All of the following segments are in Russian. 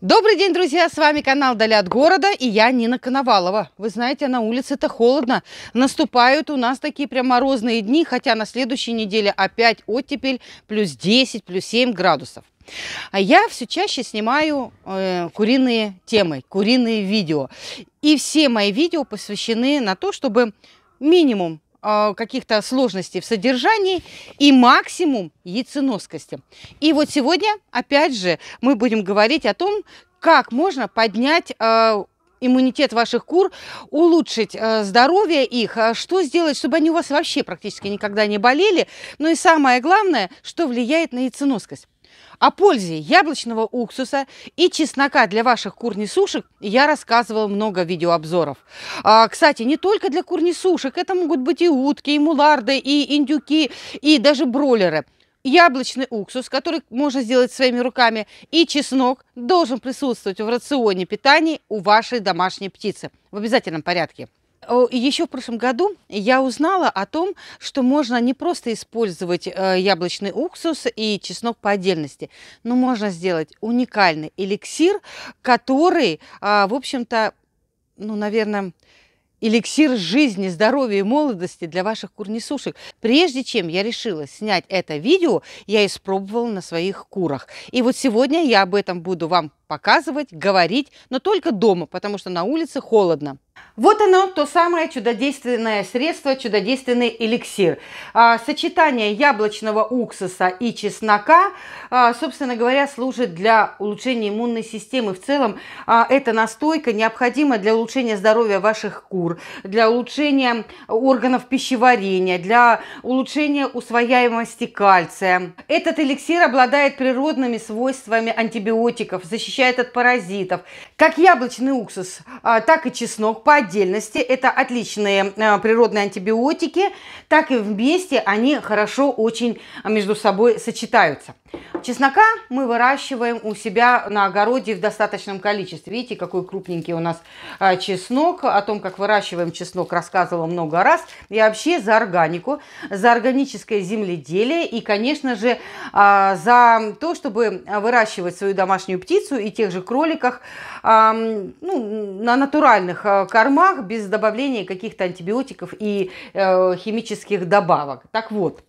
Добрый день, друзья! С вами канал Дали от города и я Нина Коновалова. Вы знаете, на улице это холодно. Наступают у нас такие прям морозные дни, хотя на следующей неделе опять оттепель плюс 10, плюс 7 градусов. А я все чаще снимаю э, куриные темы, куриные видео. И все мои видео посвящены на то, чтобы минимум а, каких-то сложностей в содержании и максимум яйценоскости. И вот сегодня, опять же, мы будем говорить о том, как можно поднять а, иммунитет ваших кур, улучшить а, здоровье их, что сделать, чтобы они у вас вообще практически никогда не болели, ну и самое главное, что влияет на яйценоскость. О пользе яблочного уксуса и чеснока для ваших курнесушек я рассказывала много видеообзоров. А, кстати, не только для курнесушек, это могут быть и утки, и муларды, и индюки, и даже бройлеры яблочный уксус, который можно сделать своими руками, и чеснок должен присутствовать в рационе питания у вашей домашней птицы в обязательном порядке. Еще в прошлом году я узнала о том, что можно не просто использовать э, яблочный уксус и чеснок по отдельности, но можно сделать уникальный эликсир, который, а, в общем-то, ну, наверное, эликсир жизни, здоровья и молодости для ваших курнесушек. Прежде чем я решила снять это видео, я испробовала на своих курах. И вот сегодня я об этом буду вам показывать, говорить, но только дома, потому что на улице холодно. Вот оно, то самое чудодейственное средство, чудодейственный эликсир. А, сочетание яблочного уксуса и чеснока, а, собственно говоря, служит для улучшения иммунной системы. В целом, а, эта настойка необходима для улучшения здоровья ваших кур, для улучшения органов пищеварения, для улучшения усвояемости кальция. Этот эликсир обладает природными свойствами антибиотиков, защищает от паразитов. Как яблочный уксус, так и чеснок по отдельности. Это отличные э, природные антибиотики, так и вместе они хорошо очень между собой сочетаются. Чеснока мы выращиваем у себя на огороде в достаточном количестве. Видите, какой крупненький у нас а, чеснок. О том, как выращиваем чеснок, рассказывала много раз. И вообще за органику, за органическое земледелие и, конечно же, а, за то, чтобы выращивать свою домашнюю птицу и тех же кроликах ну, на натуральных а, кормах без добавления каких-то антибиотиков и э, химических добавок. Так вот,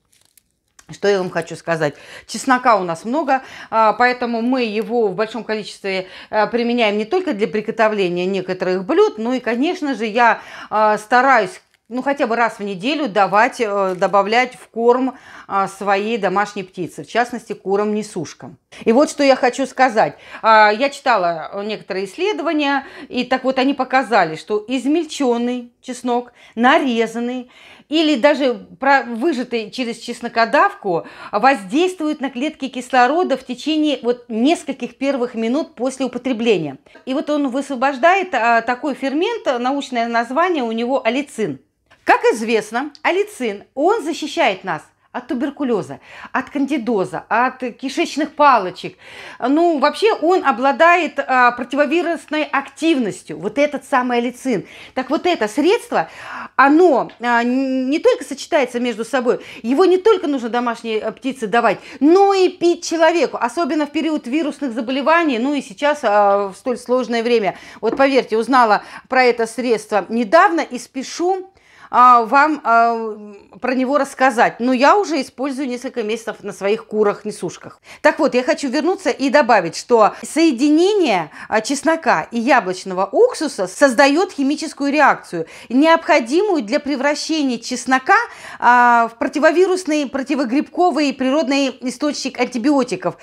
что я вам хочу сказать? Чеснока у нас много, а, поэтому мы его в большом количестве э, применяем не только для приготовления некоторых блюд, но и, конечно же, я а, стараюсь ну, хотя бы раз в неделю давать, э, добавлять в корм а, своей домашней птицы, в частности, курам-несушкам. И вот что я хочу сказать. А, я читала некоторые исследования, и так вот они показали, что измельченный чеснок, нарезанный или даже выжатый через чеснокодавку воздействует на клетки кислорода в течение вот нескольких первых минут после употребления. И вот он высвобождает а, такой фермент, научное название у него алицин. Как известно, алицин, он защищает нас от туберкулеза, от кандидоза, от кишечных палочек. Ну, вообще он обладает а, противовирусной активностью, вот этот самый алицин. Так вот это средство, оно а, не только сочетается между собой, его не только нужно домашней э, птице давать, но и пить человеку, особенно в период вирусных заболеваний, ну и сейчас а, в столь сложное время. Вот поверьте, узнала про это средство недавно и спешу а, вам а, про него рассказать. Но я уже использую несколько месяцев на своих курах-несушках. Так вот, я хочу вернуться и добавить, что соединение а, чеснока и яблочного уксуса создает химическую реакцию, необходимую для превращения чеснока в противовирусный, противогрибковый природный источник антибиотиков.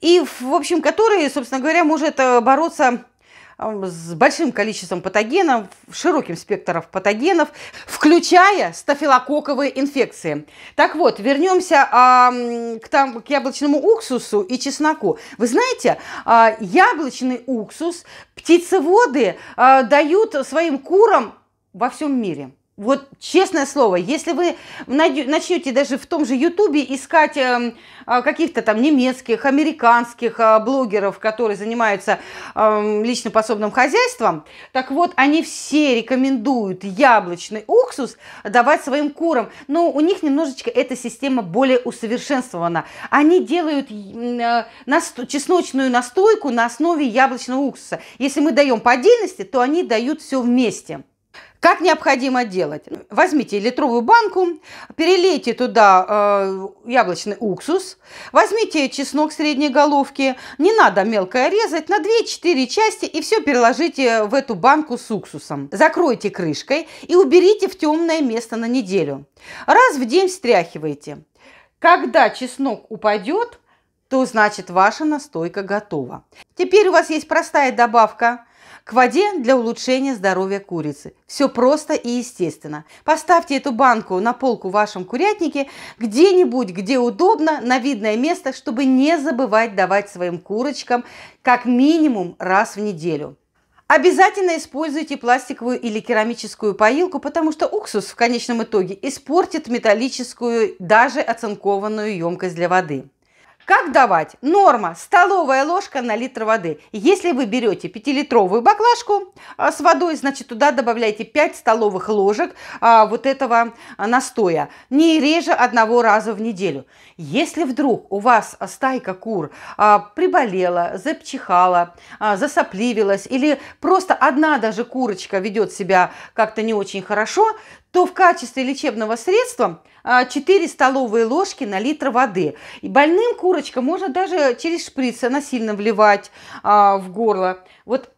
И, в общем, который, собственно говоря, может э, бороться а, с большим количеством патогенов, широким спектром патогенов, включая стафилококковые инфекции. Так вот, вернемся э, к, там, к яблочному уксусу и чесноку. Вы знаете, э, яблочный уксус птицеводы э, дают своим курам во всем мире. Вот честное слово, если вы начнете даже в том же Ютубе искать эм, а, каких-то там немецких, американских а, блогеров, которые занимаются эм, лично пособным хозяйством, так вот, они все рекомендуют яблочный уксус давать своим курам. Но у них немножечко эта система более усовершенствована. Они делают э, чесночную настойку на основе яблочного уксуса. Если мы даем по отдельности, то они дают все вместе. Как необходимо делать? Возьмите литровую банку, перелейте туда э, яблочный уксус, возьмите чеснок средней головки, не надо мелко резать, на 2-4 части и все переложите в эту банку с уксусом. Закройте крышкой и уберите в темное место на неделю. Раз в день встряхивайте. Когда чеснок упадет, то значит ваша настойка готова. Теперь у вас есть простая добавка к воде для улучшения здоровья курицы. Все просто и естественно. Поставьте эту банку на полку в вашем курятнике где-нибудь, где удобно, на видное место, чтобы не забывать давать своим курочкам как минимум раз в неделю. Обязательно используйте пластиковую или керамическую поилку, потому что уксус в конечном итоге испортит металлическую, даже оцинкованную емкость для воды. Как давать? Норма – столовая ложка на литр воды. Если вы берете 5-литровую баклажку а, с водой, значит, туда добавляете 5 столовых ложек а, вот этого а, настоя. Не реже одного раза в неделю. Если вдруг у вас стайка кур а, приболела, запчихала, а, засопливилась или просто одна даже курочка ведет себя как-то не очень хорошо, то в качестве лечебного средства 4 а, столовые ложки на литр воды. И больным курочка можно даже через шприц, насильно вливать а, в горло. Вот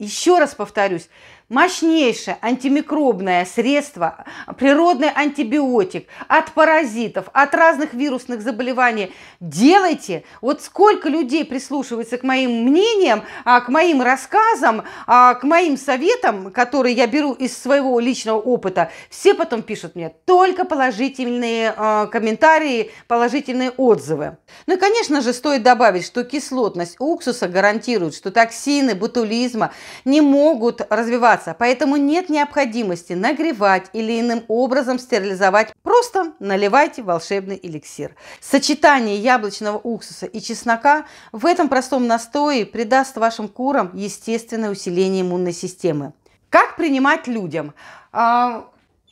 еще раз повторюсь, мощнейшее антимикробное средство, природный антибиотик от паразитов, от разных вирусных заболеваний. Делайте. Вот сколько людей прислушивается к моим мнениям, а, к моим рассказам, а, к моим советам, которые я беру из своего личного опыта. Все потом пишут мне только положительные а, комментарии, положительные отзывы. Ну и, конечно же, стоит добавить, что кислотность уксуса гарантирует, что токсины бутулизма не могут развиваться запаса, поэтому нет необходимости нагревать или иным образом стерилизовать. Просто наливайте волшебный эликсир. Сочетание яблочного уксуса и чеснока в этом простом настое придаст вашим курам естественное усиление иммунной системы. Как принимать людям? А,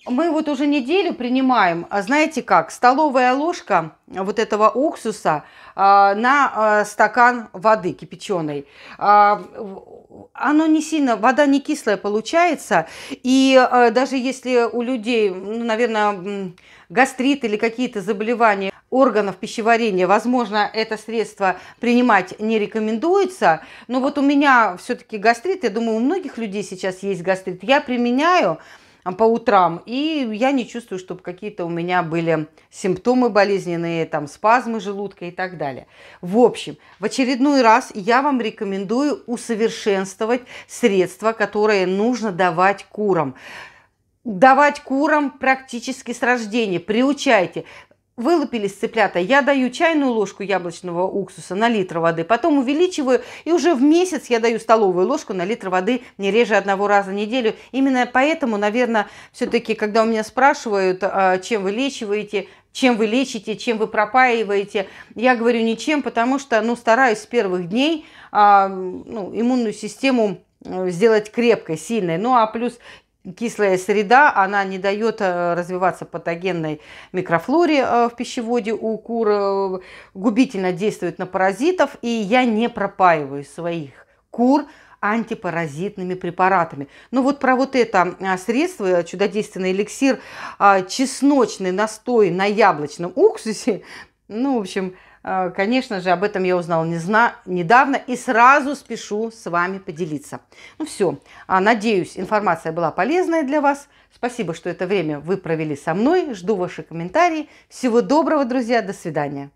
мы вот уже неделю принимаем, а знаете как, столовая ложка вот этого уксуса а, на а, стакан воды кипяченой. Оно не сильно, вода не кислая получается, и даже если у людей, ну, наверное, гастрит или какие-то заболевания органов пищеварения, возможно, это средство принимать не рекомендуется. Но вот у меня все-таки гастрит, я думаю, у многих людей сейчас есть гастрит. Я применяю, по утрам. И я не чувствую, чтобы какие-то у меня были симптомы болезненные, там спазмы желудка и так далее. В общем, в очередной раз я вам рекомендую усовершенствовать средства, которые нужно давать курам давать курам практически с рождения. Приучайте. Вылупились цыплята, я даю чайную ложку яблочного уксуса на литр воды, потом увеличиваю, и уже в месяц я даю столовую ложку на литр воды не реже одного раза в неделю. Именно поэтому, наверное, все-таки, когда у меня спрашивают, а, чем вы лечиваете, чем вы лечите, чем вы пропаиваете. Я говорю ничем, потому что ну, стараюсь с первых дней а, ну, иммунную систему э, сделать крепкой, сильной. Ну а плюс кислая среда, она не дает э, развиваться патогенной микрофлоре э, в пищеводе у кур, э, губительно действует на паразитов, и я не пропаиваю своих кур антипаразитными препаратами. Ну вот про вот это а, средство, чудодейственный эликсир, а, чесночный настой на яблочном уксусе, ну, в общем, Э, конечно же, об этом я узнала не зна недавно и сразу спешу с вами поделиться. Ну все, а, надеюсь, информация была полезная для вас. Спасибо, что это время вы провели со мной. Жду ваши комментарии. Всего доброго, друзья. До свидания.